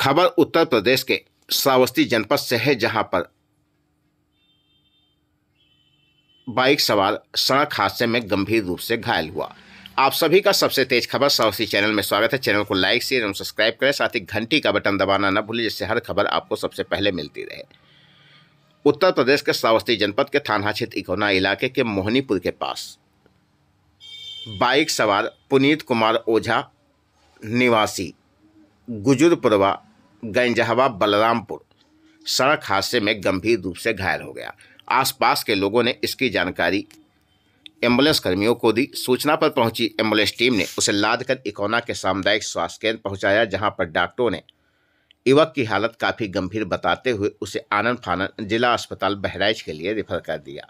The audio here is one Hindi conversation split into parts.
खबर उत्तर प्रदेश के श्रावस्ती जनपद से है जहां पर बाइक सवार सड़क हादसे में गंभीर रूप से घायल हुआ आप सभी का सबसे तेज खबर सावस्ती चैनल में स्वागत है चैनल को लाइक शेयर एवं सब्सक्राइब करें साथ ही घंटी का बटन दबाना न भूलें जिससे हर खबर आपको सबसे पहले मिलती रहे उत्तर प्रदेश के श्रावस्ती जनपद के थाना क्षेत्र इकोना इलाके के मोहनीपुर के पास बाइक सवार पुनीत कुमार ओझा निवासी गुजुरपुरवा गंजहवा बलरामपुर सड़क हादसे में गंभीर रूप से घायल हो गया आसपास के लोगों ने इसकी जानकारी एम्बुलेंस कर्मियों को दी सूचना पर पहुंची एम्बुलेंस टीम ने उसे लादकर इकोना के सामुदायिक स्वास्थ्य केंद्र पहुंचाया जहां पर डॉक्टरों ने युवक की हालत काफ़ी गंभीर बताते हुए उसे आनंद फानन जिला अस्पताल बहराइच के लिए रेफर कर दिया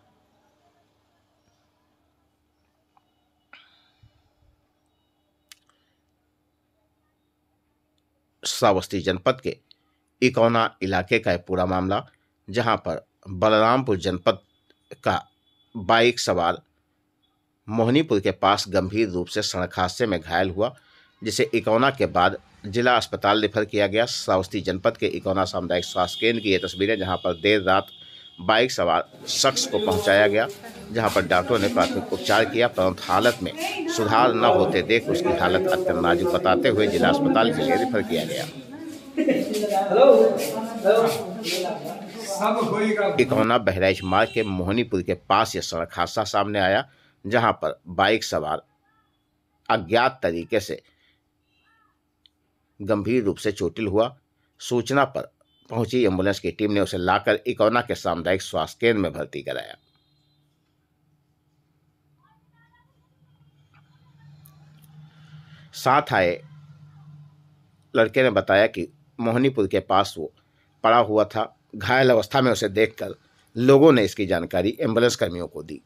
श्रावस्ती जनपद के इकौना इलाके का यह पूरा मामला जहां पर बलरामपुर जनपद का बाइक सवार मोहनीपुर के पास गंभीर रूप से सड़क हादसे में घायल हुआ जिसे इकौना के बाद जिला अस्पताल रेफर किया गया श्रावस्ती जनपद के इकौना सामुदायिक स्वास्थ्य केंद्र की ये तस्वीरें जहां पर देर रात बाइक सवार शख्स को पहुंचाया गया जहां पर डॉक्टरों ने प्राथमिक उपचार किया परंतु हालत में सुधार न होते देख उसकी हालत अत्यंत नाजुक बताते हुए जिला अस्पताल के लिए रेफर किया गया इकोना बहराइच मार्ग के मोहनीपुर के पास यह सड़क हादसा सामने आया जहां पर बाइक सवार अज्ञात तरीके से गंभीर रूप से चोटिल हुआ सूचना पर पहुंची एम्बुलेंस की टीम ने उसे लाकर इकौना के सामुदायिक स्वास्थ्य केंद्र में भर्ती कराया साथ आए लड़के ने बताया कि मोहनीपुर के पास वो पड़ा हुआ था घायल अवस्था में उसे देखकर लोगों ने इसकी जानकारी एम्बुलेंस कर्मियों को दी